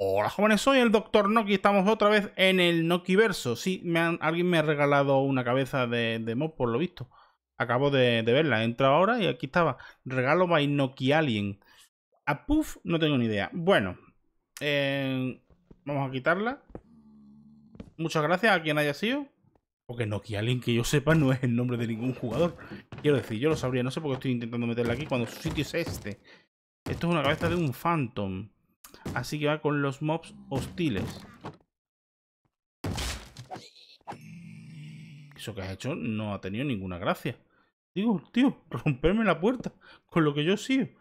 Hola jóvenes, soy el Doctor Noki estamos otra vez en el Noki Verso. Sí, me alguien me ha regalado una cabeza de, mob, por lo visto. Acabo de, verla, entra ahora y aquí estaba. Regalo by Noki Alien. A Puff no tengo ni idea. Bueno, eh, vamos a quitarla. Muchas gracias a quien haya sido. Porque Noki Alien, que yo sepa, no es el nombre de ningún jugador. Quiero decir, yo lo sabría, no sé por qué estoy intentando meterla aquí cuando su sitio es este. Esto es una cabeza de un Phantom así que va con los mobs hostiles. Eso que has hecho no ha tenido ninguna gracia. Digo, tío, romperme la puerta, con lo que yo sí.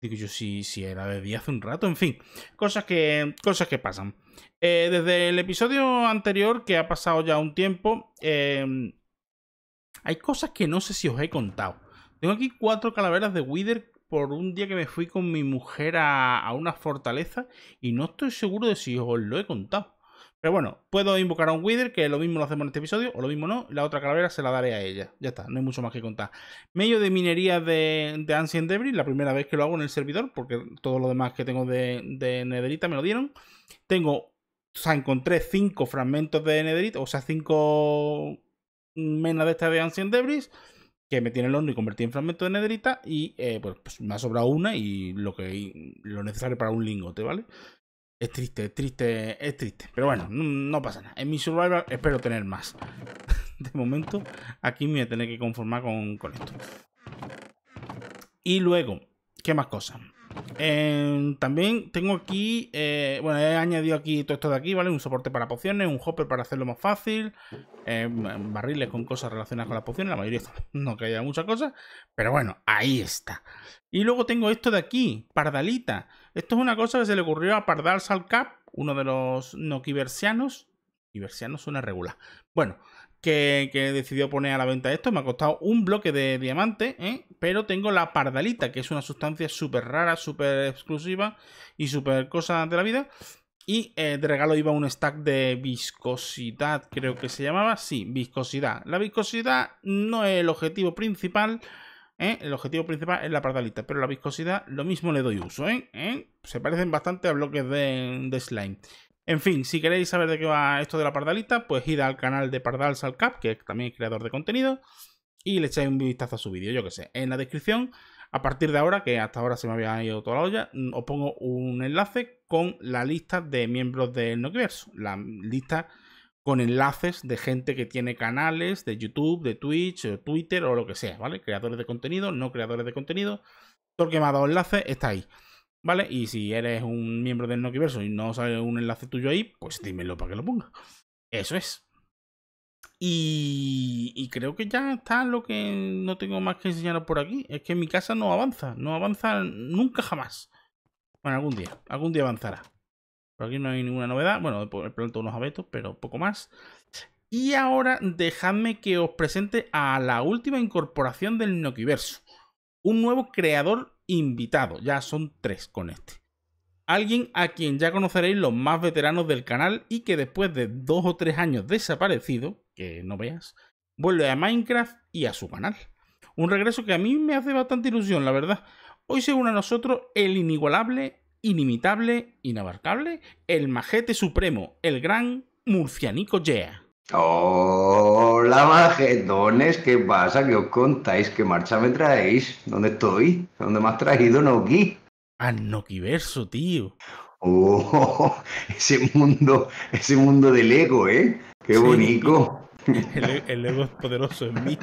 Digo yo, sí, si era de hace un rato, en fin, cosas que, cosas que pasan. Eh, desde el episodio anterior, que ha pasado ya un tiempo, em, hay cosas que no sé si os he contado. Tengo aquí cuatro calaveras de Wither por un día que me fui con mi mujer a, una fortaleza y no estoy seguro de si os lo he contado. Pero bueno, puedo invocar a un Wither, que lo mismo lo hacemos en este episodio, o lo mismo no, la otra calavera se la daré a ella. Ya está, no hay mucho más que contar. Medio de minería de, de Ancient Debris, la primera vez que lo hago en el servidor, porque todo lo demás que tengo de, de Nederita me lo dieron. Tengo, o sea, encontré 5 fragmentos de Nederita, o sea, 5 menas de estas de Ancient Debris que me tiene el horno y convertí en fragmento de nederita y eh, pues, me ha sobrado una y lo que lo necesario para un lingote, ¿vale? Es triste, es triste, es triste. Pero bueno, no, pasa nada. En mi survival espero tener más. de momento, aquí me voy a tener que conformar con, con esto. Y luego, ¿qué más cosas? Em, también tengo aquí, eh, bueno, he añadido aquí todo esto de aquí, ¿vale? Un soporte para pociones, un hopper para hacerlo más fácil, em, barriles con cosas relacionadas con las pociones, la mayoría no que haya muchas cosas, pero bueno, ahí está. Y luego tengo esto de aquí, pardalita. Esto es una cosa que se le ocurrió a Pardal Salcap, uno de los noquiversianos. Kiversianos una regular. Bueno, que, decidió poner a la venta esto. Me ha costado un bloque de diamante, ¿eh? pero tengo la pardalita, que es una sustancia súper rara, súper exclusiva y súper cosa de la vida. Y eh, de regalo iba un stack de viscosidad, creo que se llamaba. Sí, viscosidad. La viscosidad no es el objetivo principal. ¿eh? El objetivo principal es la pardalita, pero la viscosidad lo mismo le doy uso. Se parecen bastante a bloques de slime. En fin, si queréis saber de qué va esto de la pardalita, pues id al canal de Pardal Salcap, que también es creador de contenido, y le echáis un vistazo a su vídeo, yo que sé. En la descripción, a partir de ahora, que hasta ahora se me había ido toda la olla, mm, os pongo un enlace con la lista de miembros del Universo, la lista con enlaces de gente que tiene canales de YouTube, de Twitch, de Twitter o lo que sea, ¿vale? Creadores de contenido, no creadores de contenido. Todo el que me ha dado enlaces, está ahí. ¿vale? Y si eres un miembro del Nokiverso y no sale un enlace tuyo ahí, pues dímelo para que lo ponga. Eso es. Y, creo que ya está lo que no tengo más que enseñaros por aquí. Es que mi casa no avanza, no avanza nunca jamás. Bueno, algún día, algún día avanzará. Por aquí no hay ninguna novedad. Bueno, de pues, pronto unos abetos, pero poco más. Y ahora dejadme que os presente a la última incorporación del Nokiverso. Un nuevo creador invitado. Ya son tres con este. Alguien a quien ya conoceréis los más veteranos del canal y que después de dos o tres años desaparecido, que no veas, vuelve a Minecraft y a su canal. Un regreso que a mí me hace bastante ilusión, la verdad. Hoy se une a nosotros el inigualable, inimitable, inabarcable, el majete supremo, el gran murcianico Jea. Hola, majedones, ¿qué pasa? ¿Qué os contáis? ¿Qué marcha me traéis? ¿Dónde estoy? ¿Dónde me has traído, Noki? Al ah, Nokiverso, tío. Oh, ese mundo, ese mundo del ego, ¿eh? Qué bonito. El, ego es poderoso en mí.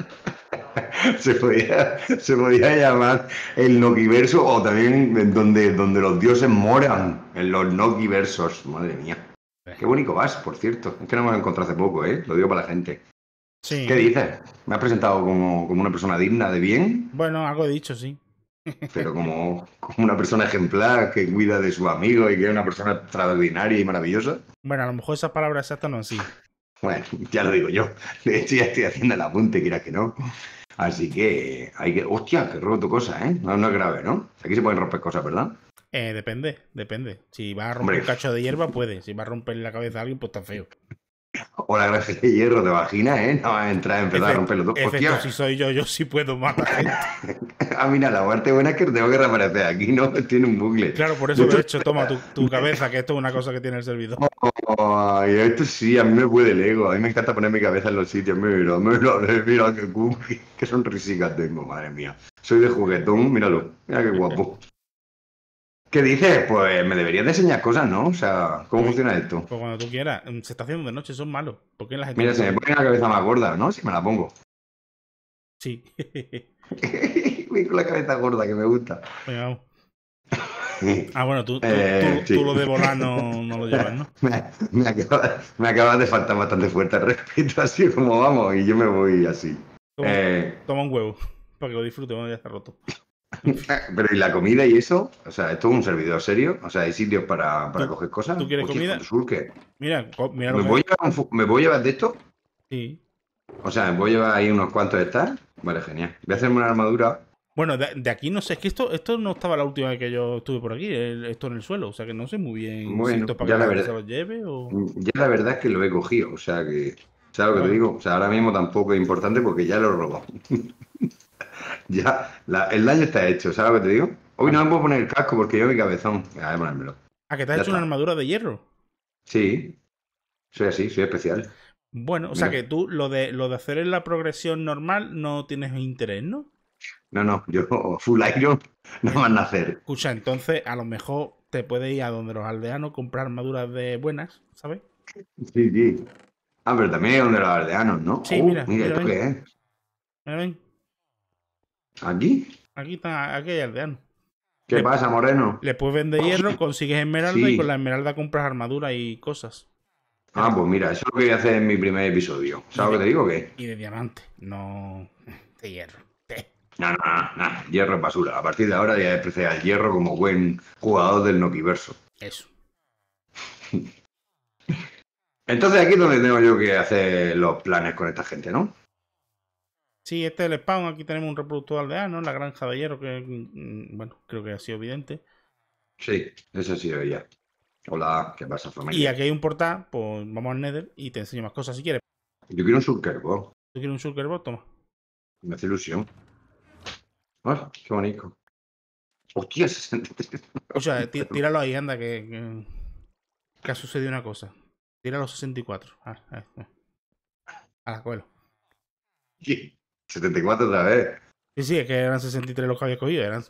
Se podía, se llamar el Nokiverso o también donde, donde los dioses moran, en los Nokiversos, madre mía. Qué bonito vas, por cierto. Es que no me lo encontrado hace poco, ¿eh? Lo digo para la gente. Sí. ¿Qué dices? ¿Me has presentado como, una persona digna de bien? Bueno, algo he dicho, sí. Pero como, como una persona ejemplar que cuida de su amigo y que es una persona extraordinaria y maravillosa. Bueno, a lo mejor esas palabra exactas no así. Bueno, ya lo digo yo. De hecho, ya estoy haciendo el apunte, era que no. Así que hay que. ¡Hostia! Que roto cosa, ¿eh? No, es grave, ¿no? Aquí se pueden romper cosas, ¿verdad? Eh, depende, depende. Si vas a romper un cacho de hierba, puede. Si vas a romper la cabeza de alguien, pues está feo o la gracia de hierro de vagina, ¿eh? No vas a entrar a empezar a romper los dos. si soy yo, yo sí puedo matar gente. mí mira, la parte buena es que tengo que reaparecer aquí, ¿no? Tiene un bucle. Claro, por eso de he hecho, toma tu, cabeza, que esto es una cosa que tiene el servidor. Ay, esto sí, a mí me puede el ego. A mí me encanta poner mi cabeza en los sitios. Mira, mira, mira, qué, qué tengo, madre mía. Soy de juguetón, míralo, mira qué guapo. ¿Qué dices? Pues me deberías de enseñar cosas, ¿no? O sea, ¿cómo funciona esto? Pues cuando tú quieras. Mm, se está haciendo de noche, son malos. porque Mira, se me pone la cabeza más gorda, ¿no? Si me la pongo. Sí. con la cabeza gorda, que me gusta. Venga, Ah, bueno, tú, eh, tú, lo de volar no, lo llevas, ¿no? Me, acabas acaba, de faltar bastante fuerte al respeto, así como vamos, y yo me voy así. Toma, eh, un huevo, para que lo disfrute, cuando ya está roto. Pero ¿y la comida y eso? O sea, ¿esto es un servidor serio? O sea, ¿hay sitios para, coger cosas? ¿Tú quieres comida? Mira, mira ¿Me, voy ¿Me voy a llevar de esto? Sí. O sea, ¿me voy a llevar ahí unos cuantos de estas? Vale, genial. Voy a hacerme una armadura. Bueno, de, aquí no sé, es que esto, esto no estaba la última vez que yo estuve por aquí, esto en el suelo, o sea que no sé muy bien si esto para ya que la verdad, se lo lleve o... Ya la verdad es que lo he cogido, o sea que... ¿Sabes lo que te digo? O sea, ahora mismo tampoco es importante porque ya lo he robado. ya, el daño está hecho, ¿sabes lo que te digo? Hoy no me puedo poner el casco porque yo mi cabezón. A que te has hecho una armadura de hierro? Sí. Soy así, soy especial. Bueno, o sea que tú lo de, lo de hacer en la progresión normal no tienes interés, ¿no? No, no, yo full iron no van a hacer. Escucha, entonces a lo mejor te puedes ir a donde los aldeanos comprar armaduras de buenas, ¿sabes? Sí, sí. Ah, pero también hay donde los aldeanos, ¿no? Sí, oh, mira, mira, esto ¿Aquí? Aquí está, aquí hay aldeano. ¿Qué pasa, Moreno? Le puedes vender hierro, consigues esmeralda y con la esmeralda compras armadura y cosas. Ah, pues mira, eso es lo que voy a hacer en mi primer episodio. ¿Sabes lo que te digo? ¿Qué? Y de diamante, no de hierro. No, no, no, hierro es basura. A partir de ahora ya despreciar al hierro como buen jugador del Nokiverso. Eso. Entonces aquí es donde tengo yo que hacer los planes con esta gente, ¿no? Sí, este es el spawn. Aquí tenemos un reproductor aldeano, ah, la granja de hierro, que mm, bueno, creo que ha sido evidente. Sí, ese ha sido ya. Hola, ¿qué pasa, familia? Y aquí hay un portal, pues vamos al Nether y te enseño más cosas si quieres. Yo quiero un Surkerbot. Yo quiero un Surkerbot? Toma. Me hace ilusión. Ah, qué bonito. Hostia, 63. O sea, tíralo ahí, anda, que, que, ha sucedido una cosa. Tíralo 64. A, a, a, la cuelo. Sí. 74 otra vez. Sí, sí, es que eran 63 los que había cogido. Eran,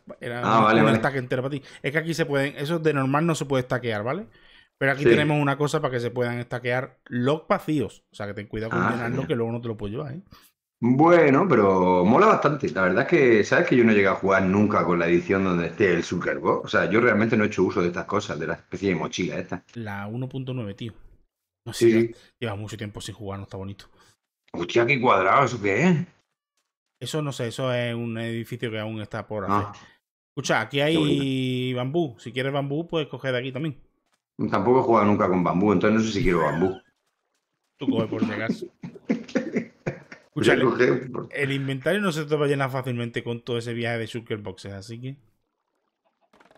ah, vale, un entero para ti. Es que aquí se pueden, eso de normal no se puede stackear, ¿vale? Pero aquí tenemos una cosa para que se puedan stackear los vacíos. O sea, que ten cuidado con ah, que luego no te lo puedo llevar, ¿eh? Bueno, pero mola bastante. La verdad es que, ¿sabes que yo no llegué a jugar nunca con la edición donde esté el Bowl, O sea, yo realmente no he hecho uso de estas cosas, de la especie de mochila esta. La 1.9, tío. No sé, lleva mucho tiempo sin jugar, no está bonito. Hostia, qué cuadrado, ¿eso qué es? Eso no sé, eso es un edificio que aún está por hacer. Ah. Escucha, aquí hay bambú. Si quieres bambú, puedes coger de aquí también. Tampoco he jugado nunca con bambú, entonces no sé si quiero bambú. Tú coges por llegar. Escucha, el, inventario no se te va a llenar fácilmente con todo ese viaje de Shulker Boxes, así que.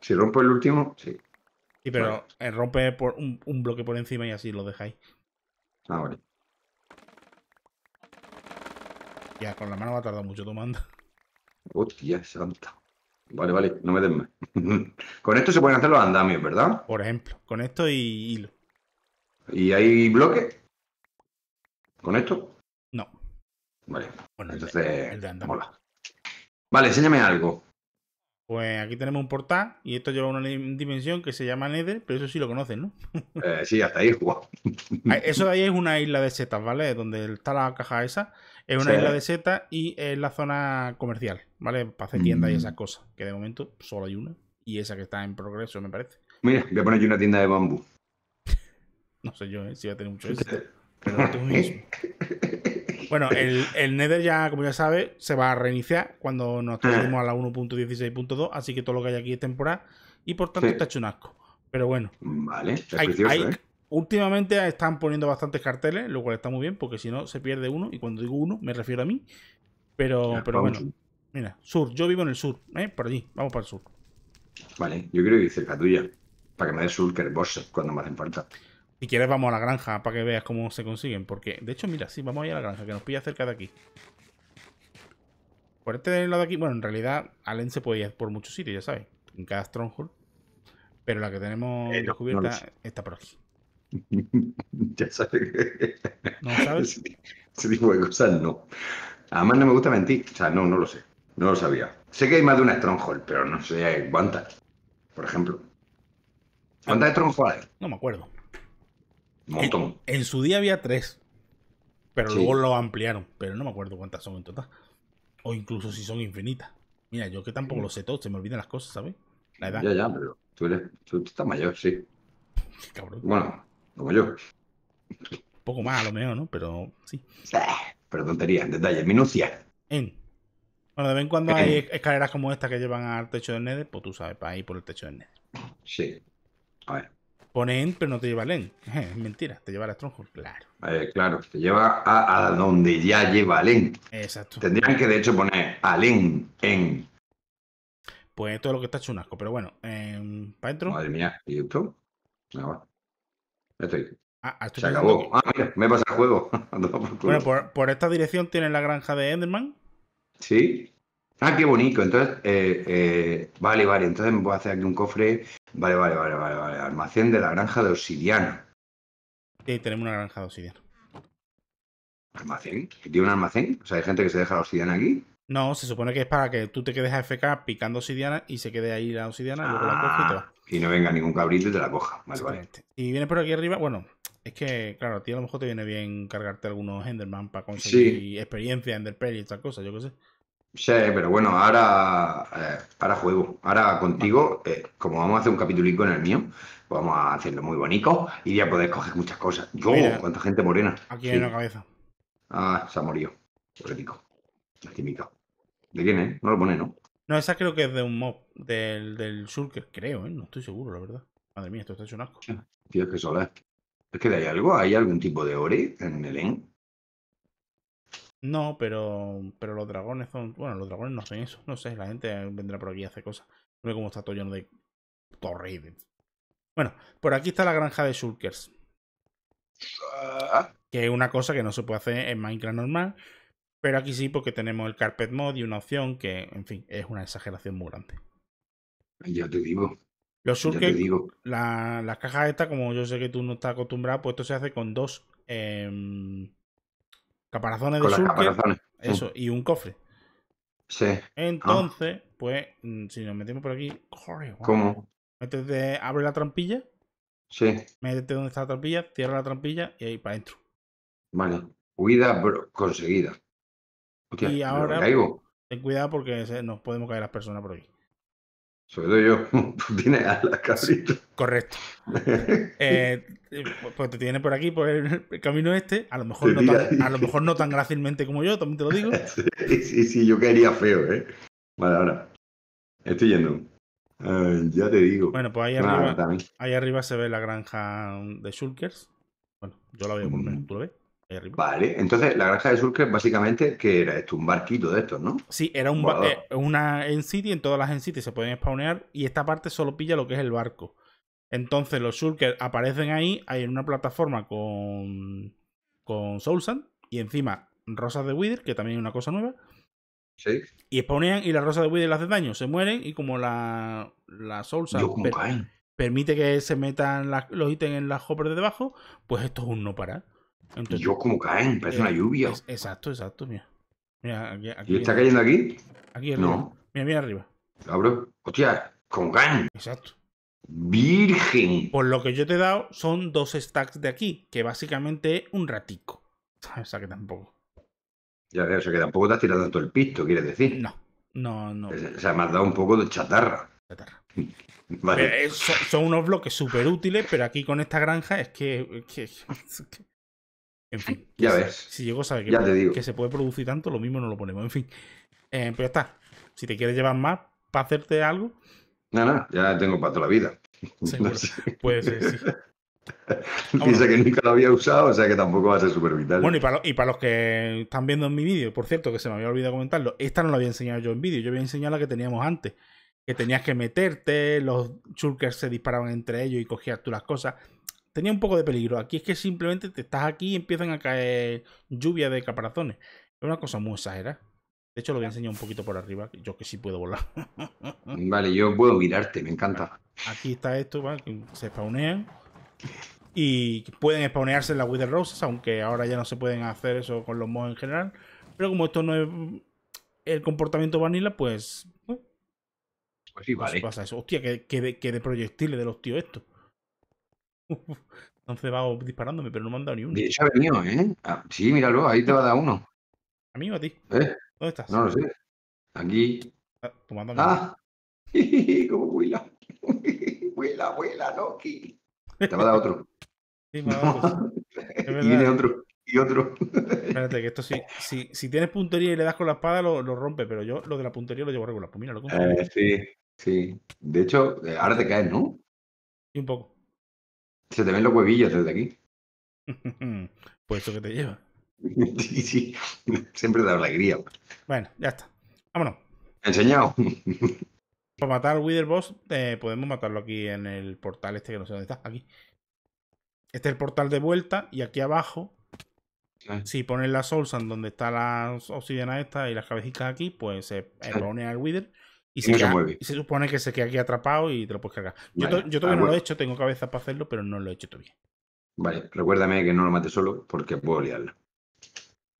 Si rompo el último, sí. Sí, pero eh, rompe por un, un, bloque por encima y así lo dejáis. Ah, vale. Ya, con la mano va a tardar mucho tomando. Hostia santa. Vale, vale, no me den más. con esto se pueden hacer los andamios, ¿verdad? Por ejemplo, con esto y hilo. ¿Y hay bloque? ¿Con esto? No. Vale. Bueno, entonces. El de, Vale, enséñame algo. Pues aquí tenemos un portal y esto lleva una dimensión que se llama Nether, pero eso sí lo conocen, ¿no? Eh, sí, hasta ahí, wow. Ah, eso de ahí es una isla de setas, ¿vale? Donde está la caja esa. Es una isla de setas y es la zona comercial, ¿vale? Para hacer tiendas y mm. esas cosas. Que de momento solo hay una. Y esa que está en progreso, me parece. Mira, voy a poner yo una tienda de bambú. no sé yo ¿eh? si va a tener mucho éxito. Bueno, el, el, Nether ya, como ya sabes, se va a reiniciar cuando nos traemos a la 1.16.2, así que todo lo que hay aquí es temporal y por tanto está hecho un asco. Pero bueno. Vale, ¿eh? Últimamente están poniendo bastantes carteles, lo cual está muy bien, porque si no se pierde uno, y cuando digo uno me refiero a mí. Pero, pero bueno, mira, sur, yo vivo en el sur, ¿eh? por allí, vamos para el sur. Vale, yo quiero ir cerca tuya, para que me des sur que cuando me hacen falta. Si quieres, vamos a la granja para que veas cómo se consiguen. Porque, de hecho, mira, sí, vamos a ir a la granja, que nos pilla cerca de aquí. Por este lado de aquí, bueno, en realidad, Allen se puede ir por muchos sitios, ya sabes. En cada stronghold. Pero la que tenemos eh, descubierta está por aquí. ya sabes. ¿No sabes? Ese tipo de cosas no. Además, no me gusta mentir. O sea, no, no lo sé. No lo sabía. Sé que hay más de una stronghold, pero no sé cuántas. Por ejemplo. ¿Cuántas stronghold hay? No me acuerdo. En, su día había tres. Pero luego lo ampliaron. Pero no me acuerdo cuántas son en total. O incluso si son infinitas. Mira, yo que tampoco lo sé todo, se me olvidan las cosas, ¿sabes? La edad. Ya, ya, pero tú, eres, tú estás mayor, sí. Cabrón. Bueno, lo mayor. Un poco más a lo menos, ¿no? Pero sí. Ah, pero tonterías, detalles, minucias. En. Bueno, de vez en cuando hay escaleras como esta que llevan al techo del Nether, pues tú sabes, para ir por el techo del Nether. Sí. A ver. Pone end, pero no te lleva al Es mentira, te lleva a la Stronghold, claro. Eh, claro, te lleva a, donde ya lleva al end. Exacto. Tendrían que, de hecho, poner al end, end. Pues todo lo que está hecho un asco, pero bueno, eh, em, para dentro. Madre mía, ¿y esto? No, estoy. Ah, ah Se acabó. Ah, mira, me pasa el juego. bueno, por, por, esta dirección tienes la granja de Enderman. Sí. Ah, qué bonito. Entonces, eh, eh, vale, vale. Entonces me voy a hacer aquí un cofre Vale, vale, vale, vale, vale. Almacén de la granja de obsidiana. Sí, tenemos una granja de obsidiana. ¿Almacén? ¿Tiene un almacén? O sea, hay gente que se deja la obsidiana aquí. No, se supone que es para que tú te quedes a FK picando obsidiana y se quede ahí la obsidiana, y luego la coja y te ah, Y no venga ningún cabrito y te la coja. Vale, Y viene por aquí arriba, bueno, es que, claro, a ti a lo mejor te viene bien cargarte algunos Enderman para conseguir experiencia experiencia, Enderpearl y estas cosa yo qué sé. Sí, pero bueno, ahora, eh, juego. Ahora contigo, eh, como vamos a hacer un capitulico en el mío, vamos a hacerlo muy bonito y ya podéis coger muchas cosas. Yo, cuánta gente morena. Aquí hay en la cabeza. Ah, se ha morido. Es Lastimito. ¿De quién es? Eh? No lo pone, ¿no? No, esa creo que es de un mob del, sur, que creo, ¿eh? No estoy seguro, la verdad. Madre mía, esto está hecho un asco. Tío, es que sola. Es que hay algo, hay algún tipo de ore en el en. No, pero, pero los dragones son. Bueno, los dragones no son eso. No sé, la gente vendrá por aquí a hacer cosas. No sé cómo está todo lleno de torres. Bueno, por aquí está la granja de Shulkers. Ah. Que es una cosa que no se puede hacer en Minecraft normal. Pero aquí sí, porque tenemos el Carpet Mod y una opción que, en fin, es una exageración muy grande. Ya te digo. Los Shulkers, La, las cajas estas, como yo sé que tú no estás acostumbrado, pues esto se hace con dos. Em, Caparazones de surque. Eso, y un cofre. Sí. Entonces, pues, mm, si nos metemos por aquí. Corre, ¿Cómo? abre la trampilla. Sí. Métete donde está la trampilla, cierra la trampilla y ahí para adentro. Vale. Huida conseguida. y ahora. Ten cuidado porque nos podemos caer las personas por ahí sobre todo yo, tienes alas, cabrito. correcto. Eh, eh, pues te tiene por aquí, por el camino este. A lo mejor, no tan, a lo mejor no tan grácilmente como yo, también te lo digo. sí, sí, yo caería feo, ¿eh? Vale, ahora. Estoy yendo. ya te digo. Bueno, pues ahí arriba, ahí arriba se ve la granja de Shulkers. Bueno, yo la veo por menos. ¿Tú lo ves? Vale, entonces la granja de Surker básicamente que era esto, un barquito de estos, ¿no? Sí, era un eh, una en City, en todas las en City se pueden spawnear y esta parte solo pilla lo que es el barco. Entonces los Surker aparecen ahí, hay una plataforma con, con Soulsand y encima Rosas de Wither, que también es una cosa nueva. Sí. Y spawnean y la Rosas de Wither le hace daño, se mueren y como la, la Soulsand permite que se metan los ítems en las hoppers de debajo, pues esto es un no parar y yo como caen, parece una eh, lluvia. exacto, exacto, mira. mira aquí, ¿Y está cayendo aquí? Aquí arriba. No. Mira, mira arriba. Abro. Hostia, con caen. Exacto. Virgen. Por lo que yo te he dado, son dos stacks de aquí, que básicamente es un ratico. O sea que tampoco. Ya o sea que tampoco te has tirado tanto el pisto, quieres decir. No, no, no. O sea, me has dado un poco de chatarra. Chatarra. vale. Eh, son, unos bloques súper útiles, pero aquí con esta granja es que En fin. Ya ves. Si llego a saber que, digo. que se puede producir tanto, lo mismo no lo ponemos. En fin. Eh, ya está. Si te quieres llevar más para hacerte algo. no, no, ya tengo para toda la vida. Puede ser, que nunca lo había usado, o sea que tampoco va a ser súper vital. Bueno, y para, y para, los que están viendo en mi vídeo, por cierto, que se me había olvidado comentarlo, esta no la había enseñado yo en vídeo, yo había enseñado la que teníamos antes, que tenías que meterte, los chulkers se disparaban entre ellos y cogías tú las cosas tenía un poco de peligro. Aquí es que simplemente te estás aquí y empiezan a caer lluvia de caparazones. Es una cosa muy exagerada. De hecho, lo voy a enseñar un poquito por arriba, yo que sí puedo volar. Vale, yo puedo mirarte, me encanta. Aquí está esto, se spawnean. Y pueden spawnearse en la Wither Roses, aunque ahora ya no se pueden hacer eso con los mods en general. Pero como esto no es el comportamiento vanilla, pues. Pues sí, pues vale. qué pasa eso. Hostia, que, de, de proyectiles de los tíos estos Entonces va disparándome, pero no me han dado ni uno. ha venido, ¿eh? Ah, sí, míralo, ahí te va a dar uno. ¿A mí o a ti? ¿Eh? ¿Dónde estás? No lo sé. Aquí. Ah, Ah, vuela. vuela, Loki. Te va a dar otro. Sí, y viene otro. Y otro. Espérate, que esto sí. Si, tienes puntería y le das con la espada, lo, lo rompe, pero yo lo de la puntería lo llevo regular. Pues mira, lo eh, Sí, sí. De hecho, eh, ahora te caes, ¿no? Sí, un poco. Se te ven los huevillos desde aquí. pues eso que te lleva. sí, sí. Siempre da alegría. Pues. Bueno, ya está. Vámonos. Enseñado. Para matar al Wither Boss, eh, podemos matarlo aquí en el portal este que no sé dónde está. Aquí. Este es el portal de vuelta y aquí abajo, ah. si pones la en donde está la obsidiana esta y las cabecitas aquí, pues se ah. pone al Wither y, se, supone que se queda aquí atrapado y te lo puedes cargar. Yo, todavía ah, no lo he hecho, tengo cabeza para hacerlo, pero no lo he hecho todavía. Vale, recuérdame que no lo mate solo porque puedo liarlo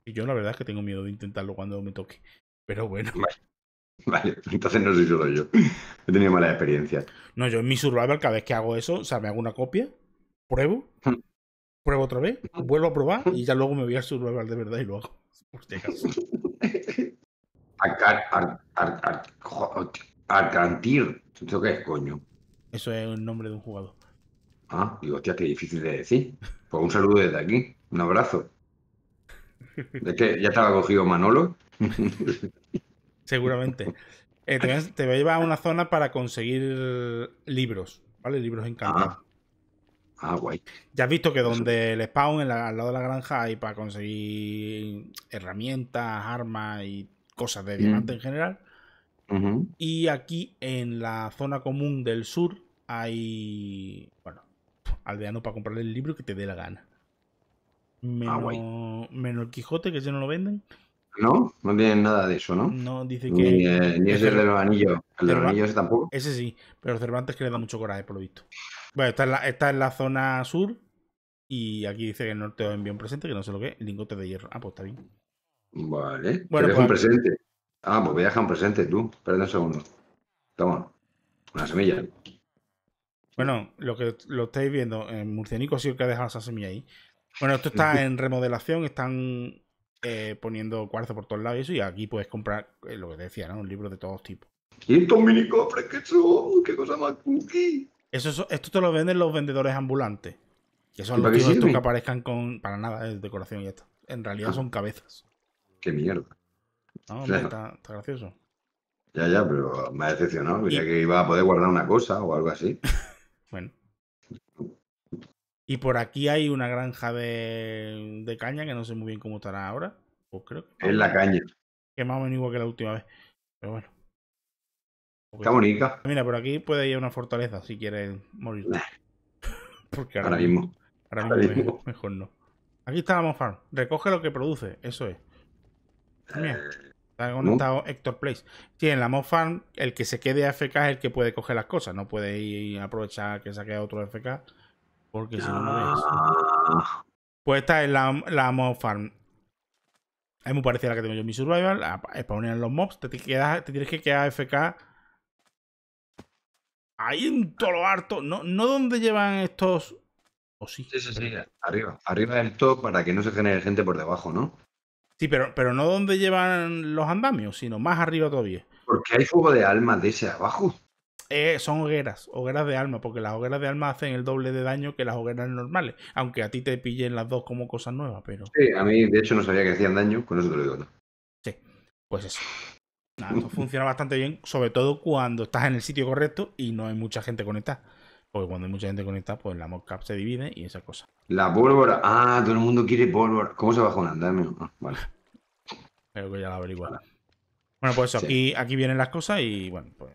Y yo la verdad es que tengo miedo de intentarlo cuando me toque. Pero bueno. Vale. entonces no soy solo yo. He tenido malas experiencias. No, yo en mi survival, cada vez que hago eso, o sea, me hago una copia, pruebo, hmm. pruebo otra vez, vuelvo a probar hmm. y ya luego me voy al survival de verdad y lo hago. Por si acaso. Arcantir. ¿Eso qué es, coño? Eso es el nombre de un jugador. Ah, digo, hostia, qué difícil de decir. Pues un saludo desde aquí. Un abrazo. ¿De qué? ¿Ya estaba cogido Manolo? Seguramente. Eh, te, te, va a llevar a una zona para conseguir libros, ¿vale? Libros encantados. Ah. ah guay. Ya has visto que donde el spawn, al lado de la granja, hay para conseguir herramientas, armas y cosas de mm. diamante en general. Y aquí en la zona común del sur hay, bueno, aldeano para comprarle el libro que te dé la gana. Menos, ah, el Quijote, que ya no lo venden. No, no tienen nada de eso, ¿no? No, dice que. Ni, es el de los anillos. El tampoco. Ese sí, pero Cervantes que le da mucho coraje, por lo visto. Bueno, está en la, zona sur. Y aquí dice que el norte os un presente, que no sé lo que es, lingote de hierro. Ah, pues está bien. Vale. Bueno, te un pues, presente. Ah, pues voy a un presente tú. espérate un segundo. Toma. Una semilla. Bueno, lo que lo estáis viendo, en eh, Murcianico sí que ha dejado esa semilla ahí. Bueno, esto está en remodelación, están eh, poniendo cuarzo por todos lados y eso, y aquí puedes comprar eh, lo que decía, ¿no? Un libro de todos tipos. ¿Y estos mini cofres que son? ¡Qué cosa más cookie! Eso, esto te lo venden los vendedores ambulantes. Que son los que, aparezcan con. Para nada, es decoración y esto. En realidad ah. son cabezas qué mierda. No, está, gracioso. Ya, ya, pero me ha decepcionado. que iba a poder guardar una cosa o algo así. bueno. Y por aquí hay una granja de, caña que no sé muy bien cómo estará ahora. Pues creo que. Es la caña. Que más o menos que la última vez. Pero bueno. Está bonita. Mira, por aquí puede ir una fortaleza si quieres morir. Porque ahora, mismo. Ahora, mismo, Mejor, no. Aquí está la Recoge lo que produce, eso es. Mira, eh, está, conectado Place. Sí, en la farm, el que se quede AFK es el que puede coger las cosas. No puede ir aprovechar que saque otro AFK. Porque si no, es. Ah. Pues esta es la, la Mob Farm. Es muy parecida a la que tengo yo mi Survival. unir los mobs. Te, quedas, te tienes que quedar AFK. Ahí en todo lo harto. No, no donde llevan estos. Sí, sí, Arriba. Arriba del top para que no se genere gente por debajo, ¿no? Sí, pero, pero no donde llevan los andamios, sino más arriba todavía. Porque hay fuego de alma de ese abajo. Eh, son hogueras, hogueras de alma, porque las hogueras de alma hacen el doble de daño que las hogueras normales, aunque a ti te pillen las dos como cosas nuevas, pero... Sí, a mí de hecho no sabía que hacían daño, con eso te lo digo. Sí, pues eso. Nada, funciona bastante bien, sobre todo cuando estás en el sitio correcto y no hay mucha gente conectada. Porque cuando hay mucha gente conectada, pues la mocap se divide y esa cosa. La pólvora. Ah, todo el mundo quiere pólvora. ¿Cómo se baja un juntar, Ah, vale. Creo que ya la averiguará. Bueno, pues eso, aquí, vienen las cosas y bueno, pues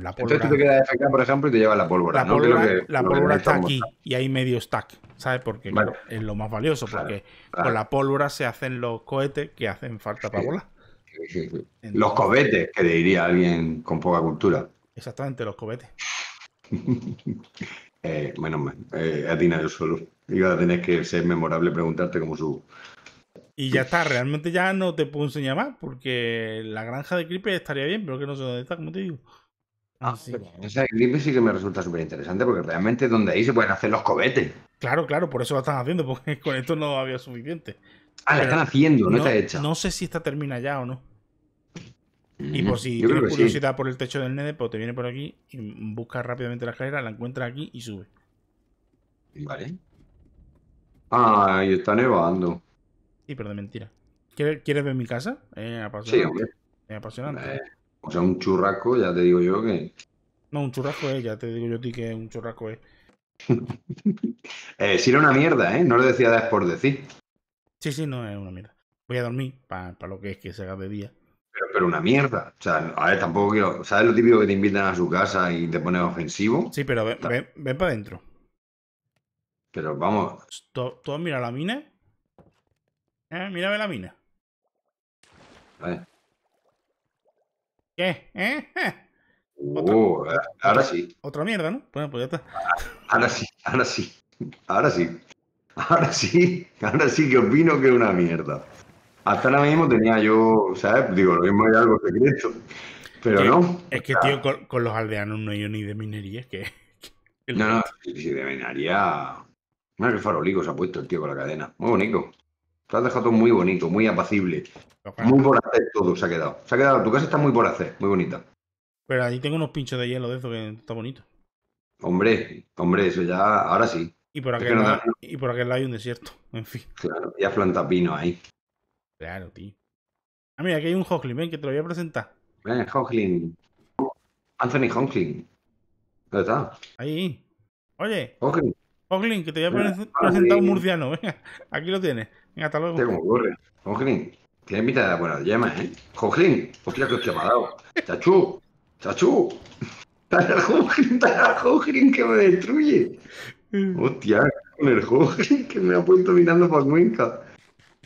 la pólvora. Entonces tú te quedas FK, por ejemplo, y te llevas la pólvora. La pólvora, está aquí y hay medio stack, ¿sabes? Porque es lo más valioso, porque con la pólvora se hacen los cohetes que hacen falta para volar. los cohetes, que diría alguien con poca cultura. Exactamente, los cohetes. Eh, menos eh, yo solo. Iba a tener que ser memorable preguntarte cómo su Y ya está, realmente ya no te puedo enseñar más, porque la granja de Creeper estaría bien, pero que no sé dónde está, como te digo. Ah, sí. Esa de sí que me resulta súper interesante, porque realmente donde ahí se pueden hacer los cohetes. Claro, claro, por eso la están haciendo, porque con esto no había suficiente. Ah, la están haciendo, no, no, está hecha. No sé si esta termina ya o no. Y por si tienes curiosidad por el techo del Nede, pues te viene por aquí, y busca rápidamente la escalera, la encuentra aquí y sube. Vale. Ah, ahí está nevando. Sí, pero de mentira. ¿Quieres, ver mi casa? apasionante. Sí, hombre. Es apasionante. o sea, un churrasco, ya te digo yo que. No, un churrasco es, ya te digo yo a ti que un churrasco es. eh, si era una mierda, ¿eh? No lo decía por decir. Sí, sí, no es una mierda. Voy a dormir, para lo que es que se haga de día. Pero, una mierda. O sea, a ver, tampoco quiero. ¿Sabes lo típico que te invitan a su casa y te ponen ofensivo? Sí, pero ven, para adentro. Pero vamos. todo mira la mina? Eh, la mina. ¿Qué? ¿Eh? ¿Eh? Uh, ahora sí. Otra mierda, ¿no? Bueno, pues ya Ahora sí, ahora sí. Ahora sí. Ahora sí. Ahora sí que opino que es una mierda hasta ahora mismo tenía yo, o sea, Digo, lo mismo hay algo secreto, pero no. Es que, tío, con, los aldeanos no hay ni de minería, es que... no, no, sí, de minería... Mira qué farolico se ha puesto el tío con la cadena. Muy bonito. Te has dejado todo muy bonito, muy apacible. Muy por hacer todo se ha quedado. Se ha quedado, tu casa está muy por hacer, muy bonita. Pero ahí tengo unos pinchos de hielo de eso que está bonito. Hombre, hombre, eso ya, ahora sí. Y por aquel, lado, y por aquel lado hay un desierto, en fin. Claro, ya planta pino ahí. Claro, tío. Ah, mira, aquí hay un Hoglin, ven, que te lo voy a presentar. Ven, Hoglin. Anthony Hoglin. ¿Dónde está? Ahí. Oye. Hoglin. Hoglin, que te voy a presentar un murciano, venga. Aquí lo tienes. Venga, hasta luego. Te este corre. Hoglin. Tienes mitad de buenas yemas, ¿eh? Hoglin. Hostia, que os me ha Chachu. Chachu. Está el Hoglin, está el Hoglin que me destruye. Hostia, con el Hoglin que me ha puesto mirando para Cuenca.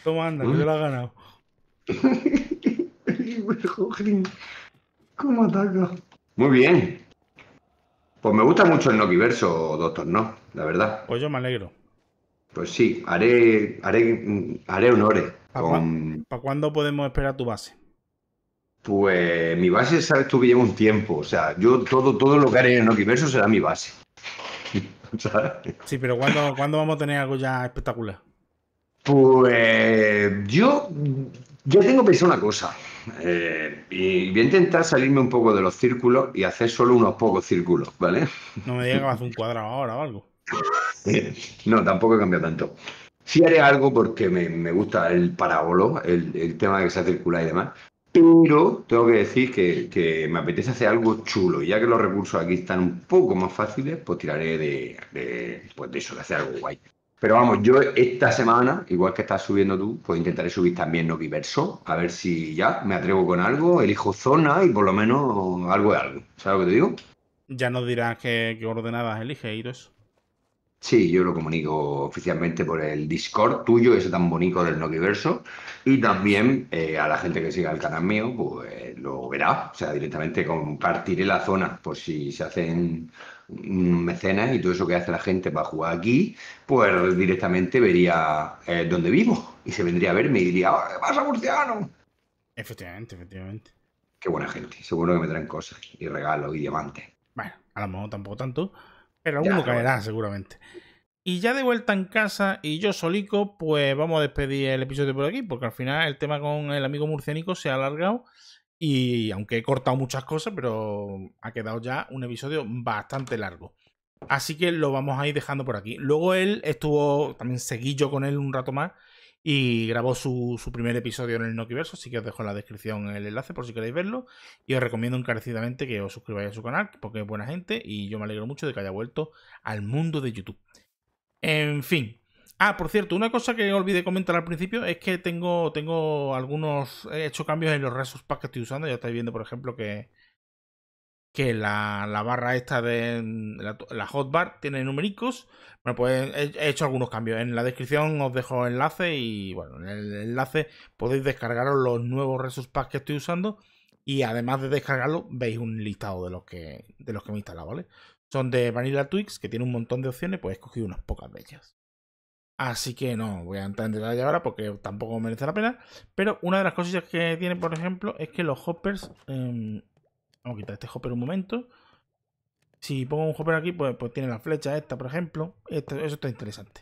Toma, anda, que ¿Eh? te lo has ganado. ¿Cómo ataca? Muy bien. Pues me gusta mucho el Nokiverso, doctor, ¿no? La verdad. Pues yo me alegro. Pues sí, haré, haré, haré honores. ¿Para, cuándo podemos esperar tu base? Pues mi base, sabes tú que lleva un tiempo. O sea, yo todo, todo lo que haré en el Nokiverso será mi base. sí, pero ¿cuándo, ¿cuándo vamos a tener algo ya espectacular? Pues yo, yo tengo pensado una cosa. Eh, y voy a intentar salirme un poco de los círculos y hacer solo unos pocos círculos, ¿vale? No me digas que vas un cuadrado ahora o algo. no, tampoco he cambiado tanto. Sí haré algo porque me, gusta el parábolo, el, el, tema que se circular y demás. Pero tengo que decir que, me apetece hacer algo chulo. Y ya que los recursos aquí están un poco más fáciles, pues tiraré de, de pues eso, de hacer algo guay. Pero vamos, yo esta semana, igual que estás subiendo tú, pues intentaré subir también Nokiverso, a ver si ya me atrevo con algo, elijo zona y por lo menos algo de algo. ¿Sabes lo que te digo? Ya nos dirás qué, ordenadas elige, y Sí, yo lo comunico oficialmente por el Discord tuyo, ese tan bonito del Nokiverso. Y también eh, a la gente que siga el canal mío, pues lo verá. O sea, directamente compartiré la zona por si se hacen mecenas y todo eso que hace la gente para jugar aquí, pues directamente vería donde eh, dónde vivo y se vendría a verme y diría, ¡Vas a murciano? Efectivamente, efectivamente. Qué buena gente, seguro que me traen cosas y regalos y diamantes. Bueno, a lo mejor tampoco tanto, pero alguno caerá seguramente. Y ya de vuelta en casa y yo solico, pues vamos a despedir el episodio por aquí, porque al final el tema con el amigo murciánico se ha alargado y aunque he cortado muchas cosas, pero ha quedado ya un episodio bastante largo. Así que lo vamos a ir dejando por aquí. Luego él estuvo, también seguí yo con él un rato más y grabó su, primer episodio en el Verso. así que os dejo en la descripción el enlace por si queréis verlo. Y os recomiendo encarecidamente que os suscribáis a su canal, porque es buena gente y yo me alegro mucho de que haya vuelto al mundo de YouTube. En fin, Ah, por cierto, una cosa que olvidé comentar al principio es que tengo, tengo algunos. He hecho cambios en los resus packs que estoy usando. Ya estáis viendo, por ejemplo, que, que la, barra esta de la, hotbar tiene numericos. Bueno, pues he, hecho algunos cambios. En la descripción os dejo el enlace y bueno, en el enlace podéis descargaros los nuevos resus packs que estoy usando. Y además de descargarlo, veis un listado de los que, de los que me he instalado, ¿vale? Son de Vanilla Twix, que tiene un montón de opciones, pues he escogido unas pocas de ellas. Así que no voy a entrar en detalle ahora porque tampoco merece la pena. Pero una de las cosillas que tiene, por ejemplo, es que los hoppers. Em, vamos a quitar este hopper un momento. Si pongo un hopper aquí, pues, pues tiene la flecha esta, por ejemplo. eso está interesante.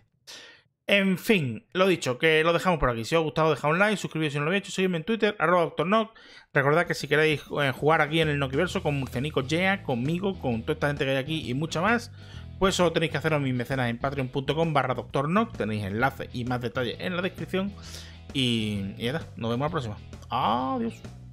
En fin, lo dicho, que lo dejamos por aquí. Si os ha gustado, dejad un like, suscribiros si no lo habéis hecho, seguidme en Twitter, arroba DoctorNock. Recordad que si queréis eh, jugar aquí en el Nokiverso con Murcianico Jea, conmigo, con toda esta gente que hay aquí y mucha más, pues solo tenéis que haceros mis mecenas en patreon.com barra doctor tenéis enlaces y más detalles en la descripción. Y, y nada, nos vemos la próxima. Adiós.